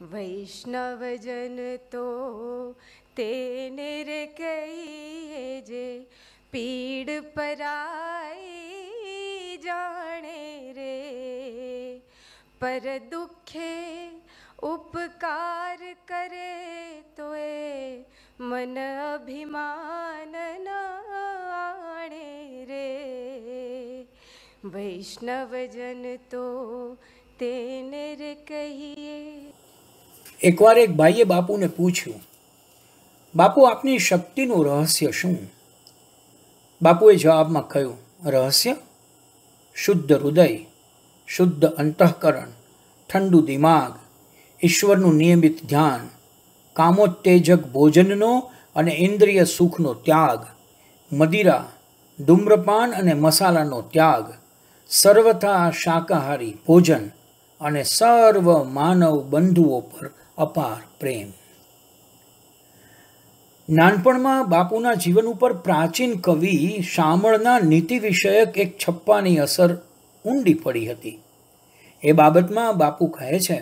વૈષ્ણવજન તો તેને રે કહીએ જે પીડ પરાઈ જાણે રે પર દુઃખે ઉપકાર કરે તો એ મન અભિમાન આણે રે વૈષ્ણવજન તો તેને રે કહીએ એકવાર એક ભાઈએ બાપુને પૂછ્યું બાપુ આપની શક્તિનું રહસ્ય શું બાપુએ જવાબમાં કહ્યું રહસ્ય શુદ્ધ હૃદય શુદ્ધ અંતઃકરણ ઠંડુ દિમાગ ઈશ્વરનું નિયમિત ધ્યાન કામોત્તેજક ભોજનનો અને ઇન્દ્રિય સુખનો ત્યાગ મદિરા ધૂમ્રપાન અને મસાલાનો ત્યાગ સર્વથા શાકાહારી ભોજન અને સર્વ માનવ બંધુઓ પર અપાર પ્રેમ નાનપણમાં બાપુના જીવન ઉપર પ્રાચીન કવિ શામળના નીતિ વિષયક એક છપ્પાની અસર ઊંડી પડી હતી એ બાબતમાં બાપુ કહે છે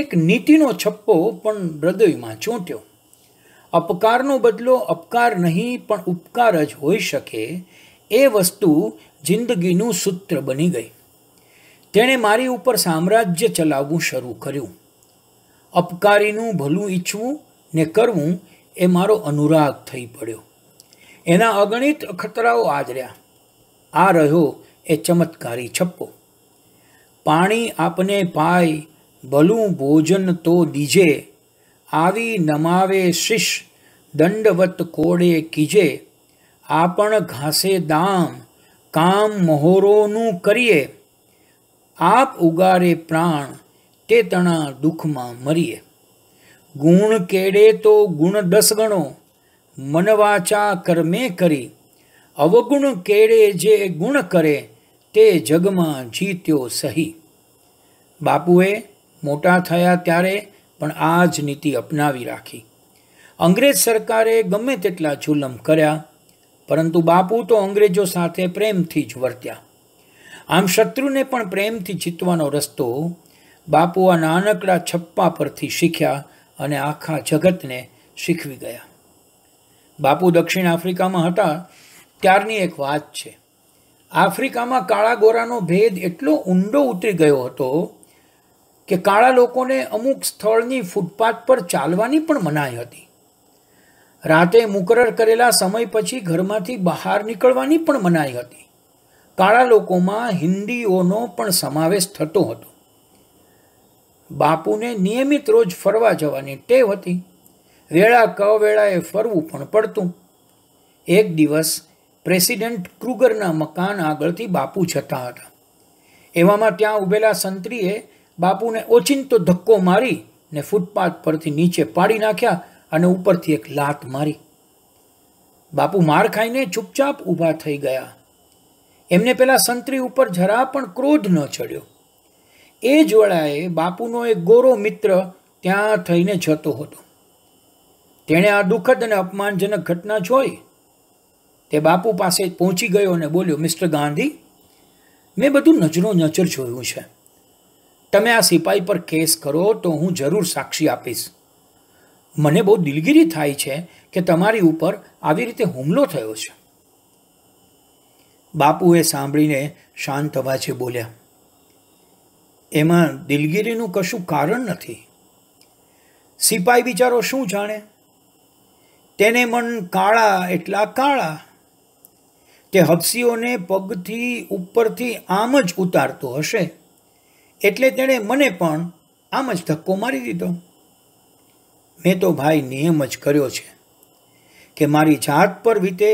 એક નીતિનો છપ્પો પણ હૃદયમાં ચોંટ્યો અપકારનો બદલો અપકાર નહીં પણ ઉપકાર જ હોઈ શકે એ વસ્તુ જિંદગીનું સૂત્ર બની ગઈ તેણે મારી ઉપર સામ્રાજ્ય ચલાવવું શરૂ કર્યું અપકારીનું ભલું ઈચ્છવું ને કરવું એ મારો અનુરાગ થઈ પડ્યો એના અગણિત ખતરાઓ આજર્યા આ રહ્યો એ ચમત્કારી છપ્પો પાણી આપને પાય ભલું ભોજન તો દીજે આવી નમાવે શિષ દંડવત કોડે કીજે આપણ ઘાસે દામ કામ મહોરોનું કરીએ આપ ઉગારે પ્રાણ તે તણા દુઃખમાં મરીએ ગુણ કેડે તો ગુણ દસ ગણો મનવાચા વાચા કર્મે કરી અવગુણ કેડે જે ગુણ કરે તે જગમાં જીત્યો સહી બાપુએ મોટા થયા ત્યારે પણ આ જ નીતિ અપનાવી રાખી અંગ્રેજ સરકારે ગમે તેટલા જુલમ કર્યા પરંતુ બાપુ તો અંગ્રેજો સાથે પ્રેમથી જ વર્ત્યા આમ શત્રુને પણ પ્રેમથી જીતવાનો રસ્તો બાપુ આ નાનકડા છપ્પા પરથી શીખ્યા અને આખા જગતને શીખવી ગયા બાપુ દક્ષિણ આફ્રિકામાં હતા ત્યારની એક વાત છે આફ્રિકામાં કાળા ગોરાનો ભેદ એટલો ઊંડો ઉતરી ગયો હતો કે કાળા લોકોને અમુક સ્થળની ફૂટપાથ પર ચાલવાની પણ મનાઈ હતી રાતે મુકરર કરેલા સમય પછી ઘરમાંથી બહાર નીકળવાની પણ મનાઈ હતી કાળા લોકોમાં હિન્દીઓનો પણ સમાવેશ થતો હતો બાપુને નિયમિત રોજ ફરવા જવાની ટેવ હતી વેળા કવેળાએ ફરવું પણ પડતું એક દિવસ પ્રેસિડેન્ટ ક્રુગરના મકાન આગળથી બાપુ જતા હતા એવામાં ત્યાં ઊભેલા સંત્રીએ બાપુને ઓચિંતો ધક્કો મારી ને ફૂટપાથ પરથી નીચે પાડી નાખ્યા અને ઉપરથી એક લાત મારી બાપુ માર ખાઈને ચૂપચાપ ઊભા થઈ ગયા એમને પેલા સંત્રી ઉપર જરા પણ ક્રોધ ન ચડ્યો એ જ વડાએ બાપુનો એક ગોરો મિત્ર ત્યાં થઈને જતો હતો તેણે આ દુઃખદ અને અપમાનજનક ઘટના જોઈ તે બાપુ પાસે પહોંચી ગયો અને બોલ્યો મિસ્ટર ગાંધી મેં બધું નજરો નજર જોયું છે તમે આ સિપાહી પર કેસ કરો તો હું જરૂર સાક્ષી આપીશ મને બહુ દિલગીરી થાય છે કે તમારી ઉપર આવી રીતે હુમલો થયો છે બાપુએ સાંભળીને શાંત અવાજે બોલ્યા એમાં દિલગીરીનું કશું કારણ નથી સિપાઈ બિચારો શું જાણે તેને મન કાળા એટલા કાળા તે હપસીઓને પગથી ઉપરથી આમ જ ઉતારતો હશે એટલે તેણે મને પણ આમ જ ધક્કો મારી દીધો મેં તો ભાઈ નિયમ જ કર્યો છે કે મારી જાત પર વીતે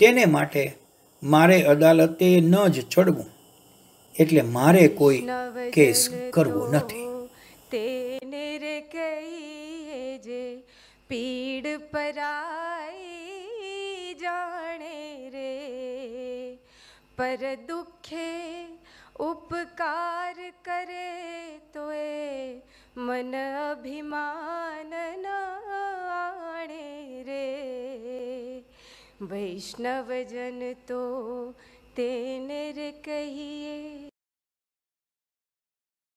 તેને માટે મારે અદાલતે ન જ ચડવું એટલે મારે કોઈ કેસ કરવો નથી તેને રે કહીએ જે પીડ પરાઈ જાણે રે પર દુખે ઉપકાર કરે તોય એ મન અભિમાન નાણે રે વૈષ્ણવજન તો તેને રે કહીએ